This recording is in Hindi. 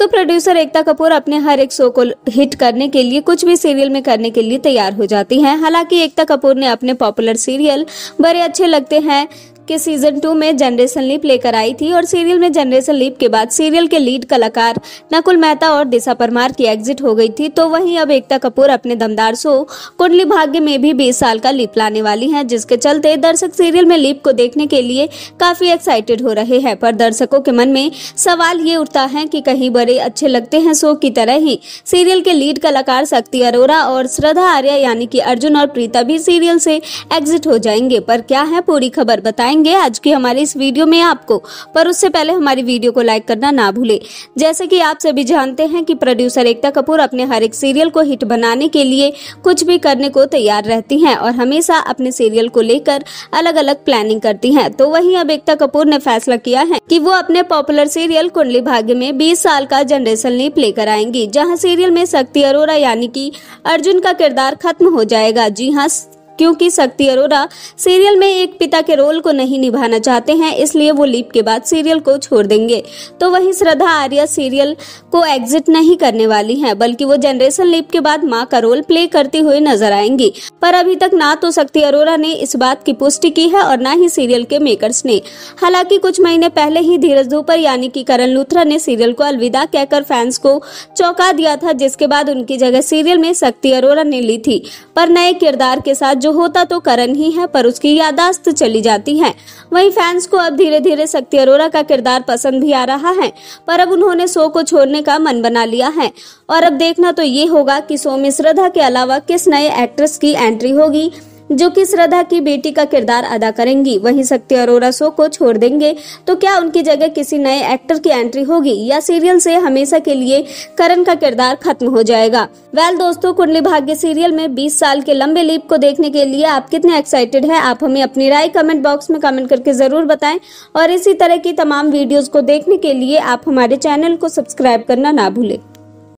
दोस्तों प्रोड्यूसर एकता कपूर अपने हर एक शो को हिट करने के लिए कुछ भी सीरियल में करने के लिए तैयार हो जाती हैं हालांकि एकता कपूर ने अपने पॉपुलर सीरियल बड़े अच्छे लगते हैं के सीजन टू में जनरेशन लीप लेकर आई थी और सीरियल में जनरेशन लीप के बाद सीरियल के लीड कलाकार नकुल मेहता और दिशा परमार की एग्जिट हो गई थी तो वहीं अब एकता कपूर अपने दमदार शो कुंडली भाग्य में भी बीस साल का लीप लाने वाली है जिसके चलते दर्शक सीरियल में लीप को देखने के लिए काफी एक्साइटेड हो रहे हैं पर दर्शकों के मन में सवाल ये उठता है की कहीं बड़े अच्छे लगते हैं शो की तरह ही सीरियल के लीड कलाकार शक्ति अरोरा और श्रद्धा आर्या यानी कि अर्जुन और प्रीता भी सीरियल से एग्जिट हो जाएंगे पर क्या है पूरी खबर बताएंगे बताएंगे आज की हमारी इस वीडियो में आपको पर उससे पहले हमारी वीडियो को लाइक करना ना भूले जैसे कि आप सभी जानते हैं कि प्रोड्यूसर एकता कपूर अपने हर एक सीरियल को हिट बनाने के लिए कुछ भी करने को तैयार रहती हैं और हमेशा अपने सीरियल को लेकर अलग अलग प्लानिंग करती हैं तो वही अब एकता कपूर ने फैसला किया है कि वो अपने पॉपुलर सीरियल कुंडली भाग्य में बीस साल का जनरेशन लीप लेकर आएंगी जहाँ सीरियल में शक्ति अरोरा यानी की अर्जुन का किरदार खत्म हो जाएगा जी हाँ क्योंकि शक्ति अरोरा सीरियल में एक पिता के रोल को नहीं निभाना चाहते हैं इसलिए वो लीप के बाद सीरियल को छोड़ देंगे तो वहीं श्रद्धा आर्या सीरियल को एग्जिट नहीं करने वाली हैं बल्कि वो जनरेशन लीप के बाद माँ का रोल प्ले करती हुई नजर आएंगी पर अभी तक ना तो शक्ति अरोरा ने इस बात की पुष्टि की है और न ही सीरियल के मेकर्स ने हालांकि कुछ महीने पहले ही धीरज धूपर यानी की करण लूथरा ने सीरियल को अलविदा कहकर फैंस को चौंका दिया था जिसके बाद उनकी जगह सीरियल में शक्ति अरोरा ने ली थी पर नए किरदार के साथ जो होता तो करण ही है पर उसकी यादाश्त चली जाती है वहीं फैंस को अब धीरे धीरे शक्ति अरोरा का किरदार पसंद भी आ रहा है पर अब उन्होंने शो को छोड़ने का मन बना लिया है और अब देखना तो ये होगा कि सो में श्रद्धा के अलावा किस नए एक्ट्रेस की एंट्री होगी जो कि श्रद्धा की बेटी का किरदार अदा करेंगी वहीं शक्ति अरोरा शो को छोड़ देंगे तो क्या उनकी जगह किसी नए एक्टर की एंट्री होगी या सीरियल से हमेशा के लिए करण का किरदार खत्म हो जाएगा वेल दोस्तों कुंडली भाग्य सीरियल में 20 साल के लंबे लीप को देखने के लिए आप कितने एक्साइटेड हैं आप हमें अपनी राय कमेंट बॉक्स में कमेंट करके जरूर बताए और इसी तरह की तमाम वीडियो को देखने के लिए आप हमारे चैनल को सब्सक्राइब करना ना भूलें